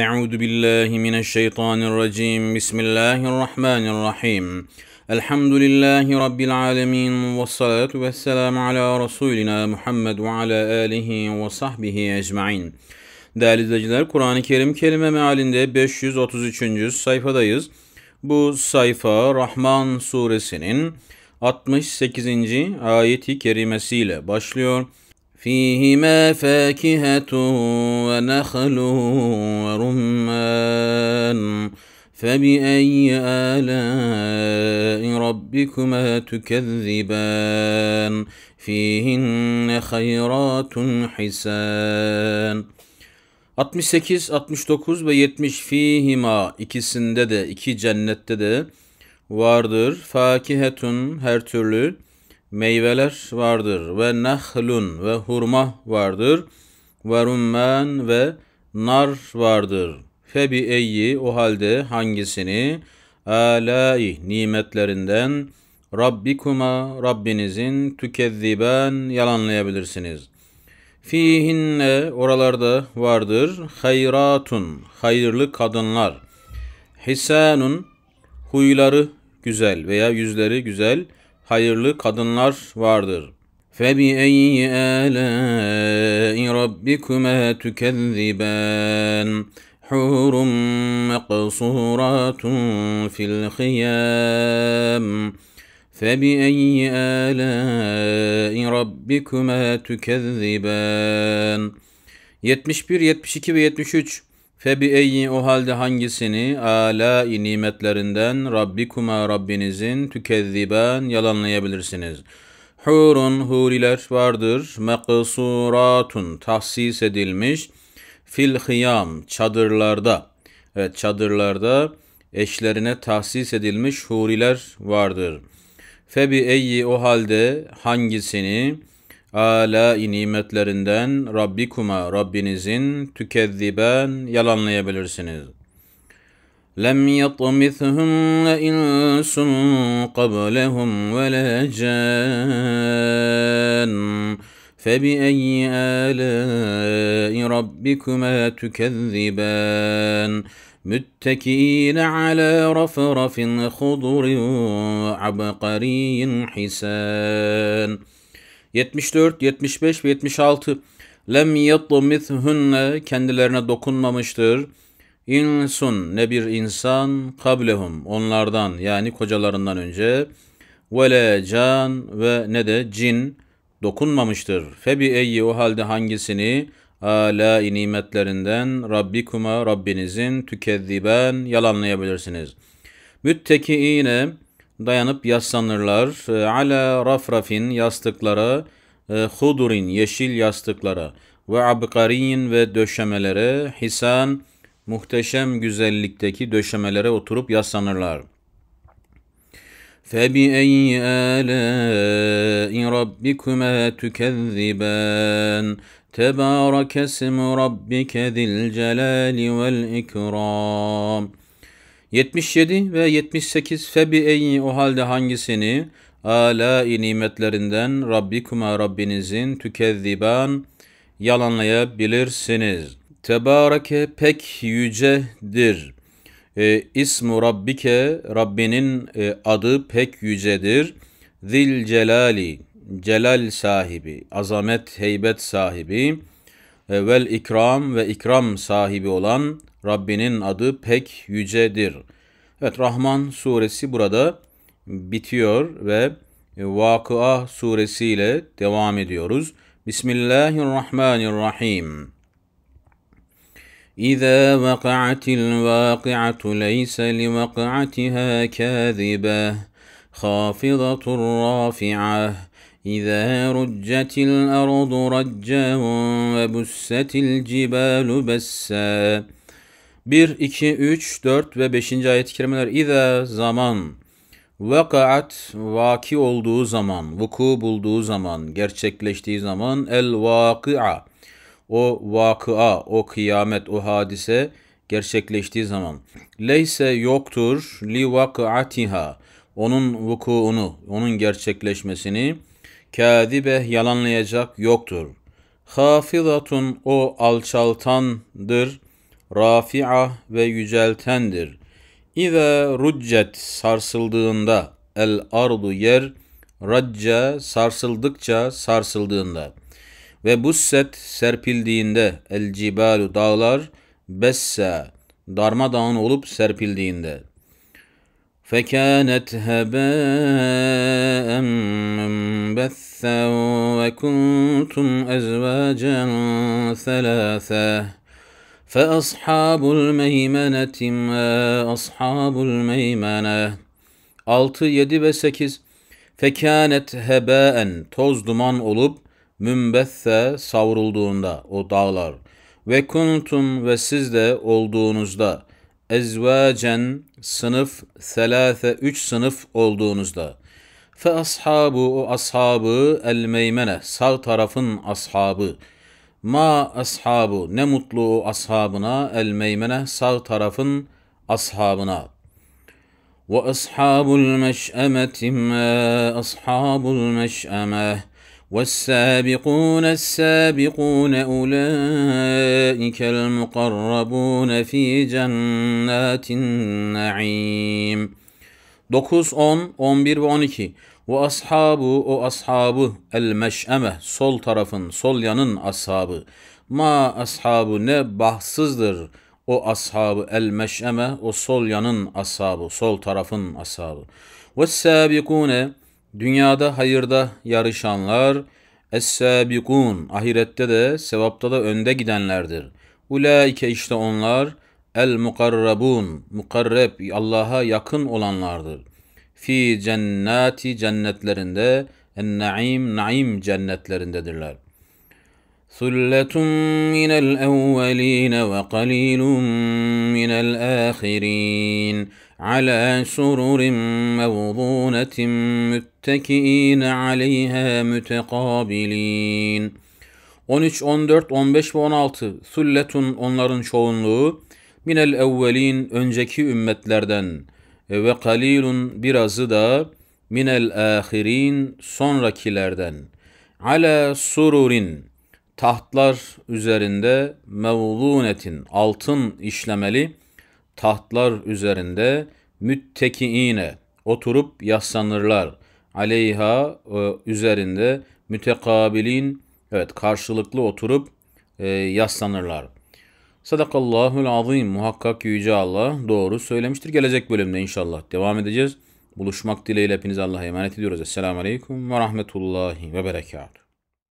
أعوذ بالله من الشيطان الرجيم بسم الله الرحمن الرحيم الحمد لله رب العالمين والصلاة والسلام على رسولنا Muhammed ve ala alihi ve sahbihi ecmain. Değerli izleyiciler, Kur'an-ı Kerim kelime mealinde 533. sayfadayız. Bu sayfa Rahman suresinin 68. ayeti kerimesiyle başlıyor. فيهما فاكهة ونخل ورمان فبأي آلاء ربكما تكذبان فيهن خيرات حسان 68, 69 ve 70 fihima ikisinde de iki cennette de vardır. Fakihetun her türlü meyveler vardır. Ve nehlun ve hurma vardır. Ve rummen ve nar vardır. Febi eyyi o halde hangisini alai nimetlerinden Rabbikuma Rabbinizin tükezziben yalanlayabilirsiniz. Fihinne oralarda vardır. Hayratun hayırlı kadınlar. Hisanun huyları güzel veya yüzleri güzel hayırlı kadınlar vardır. فَبِأَيِّ آلَاءِ رَبِّكُمَا تُكَذِّبَانِ حُورٌ مَقْصُورَاتٌ فِي الْخِيَامِ فبأي آلاء ربكما تكذبان 71, 72 ve 73 Febi o halde hangisini ala nimetlerinden Rabbikuma Rabbinizin tükezziben yalanlayabilirsiniz. Hurun huriler vardır. meqsuratun tahsis edilmiş. Fil hıyam çadırlarda. Evet çadırlarda eşlerine tahsis edilmiş huriler vardır. Febi eyyi o halde hangisini Ala nimetlerinden Rabbikuma Rabbinizin tükezziben yalanlayabilirsiniz. لَمْ يَطْمِثْهُنَّ اِنْسٌ قَبْلَهُمْ وَلَا جَانٌ فَبِأَيِّ آلَاءِ رَبِّكُمَا تُكَذِّبَانِ متكئين على رفرف خضر وعبقري حسان 74, 75 ve 76 lem yatmithunne kendilerine dokunmamıştır. İnsun ne bir insan kablehum onlardan yani kocalarından önce ve le can ve ne de cin dokunmamıştır. Febi eyyi o halde hangisini ala nimetlerinden Rabbikuma Rabbinizin tükezziben yalanlayabilirsiniz. Müttekiine dayanıp yaslanırlar. Ee, ala rafrafin yastıklara, e, hudurin yeşil yastıklara ve abkarin ve döşemelere, hisan muhteşem güzellikteki döşemelere oturup yaslanırlar. فَبِأَيِّ آلَاءِ رَبِّكُمَا تُكَذِّبَانِ تَبَارَكَ اسْمُ رَبِّكَ ذِي الْجَلَالِ Ikram. 77 ve 78 febi eyni o halde hangisini ala-i nimetlerinden Rabbikuma Rabbinizin tükezziban yalanlayabilirsiniz. Tebareke pek yücedir. E, ismu Rabbike Rabbinin e, adı pek yücedir. Zil celali celal sahibi, azamet, heybet sahibi vel ikram ve ikram sahibi olan Rabbinin adı pek yücedir. Evet Rahman suresi burada bitiyor ve e, Vakıa suresiyle devam ediyoruz. Bismillahirrahmanirrahim. إذا وقعت الواقعة li لوقعتها kâzibah, خافضة رافعة إذا رجت الأرض رجا وبست الجبال بسا Bir iki üç dört ve beşinci ayet-i kerimeler İza zaman Vakaat vaki olduğu zaman, vuku bulduğu zaman, gerçekleştiği zaman el vakıa. O vakıa, o kıyamet, o hadise gerçekleştiği zaman. Leyse yoktur li vakıatiha. Onun vukuunu, onun gerçekleşmesini kâdibe yalanlayacak yoktur. Hafizatun o alçaltandır, rafi'a ve yüceltendir. İza ruccet sarsıldığında el ardu yer racca sarsıldıkça sarsıldığında ve busset serpildiğinde el cibalu dağlar besse darmadağın olup serpildiğinde.'' فكانت هباء منبثا وكنتم ازواجا ثلاثا فاصحاب الميمنه ما اصحاب الميمنه 6 7 ve 8 fekanet hebaen toz duman olup mümbesse savrulduğunda o dağlar ve kuntum ve siz de olduğunuzda ezvacen sınıf selâfe üç sınıf olduğunuzda fe ashabu o ashabı el meymene sağ tarafın ashabı ma ashabu ne mutlu o ashabına el meymene sağ tarafın ashabına ve ashabul meş'emeti ma ashabul meş'emeh والسابقون السابقون أولئك المقربون في جنات النعيم 9, 10, 11 ve 12 Ve ashabu o ashabı el meş'eme sol tarafın sol yanın ashabı ma ashabu ne bahtsızdır o ashabı el meş'eme o sol yanın ashabı sol tarafın ashabı ve sabikune Dünyada hayırda yarışanlar es-sabikun ahirette de sevapta da önde gidenlerdir. Ulaike işte onlar el mukarrabun mukarreb Allah'a yakın olanlardır. Fi cennati cennetlerinde en-naim naim cennetlerindedirler. Sulletun minel evvelin ve qalilun minel ahirin. على سرر موضونة müttekiin عليها متقابلين 13, 14, 15 ve 16 Sülletun onların çoğunluğu minel evvelin önceki ümmetlerden ve kalilun birazı da minel ahirin sonrakilerden ala sururin tahtlar üzerinde mevlunetin altın işlemeli tahtlar üzerinde müttekiine oturup yaslanırlar. Aleyha e, üzerinde mütekabilin evet karşılıklı oturup e, yaslanırlar. Sadakallahul azim muhakkak yüce Allah doğru söylemiştir. Gelecek bölümde inşallah devam edeceğiz. Buluşmak dileğiyle hepinize Allah'a emanet ediyoruz. Esselamu Aleyküm ve Rahmetullahi ve Berekatuhu.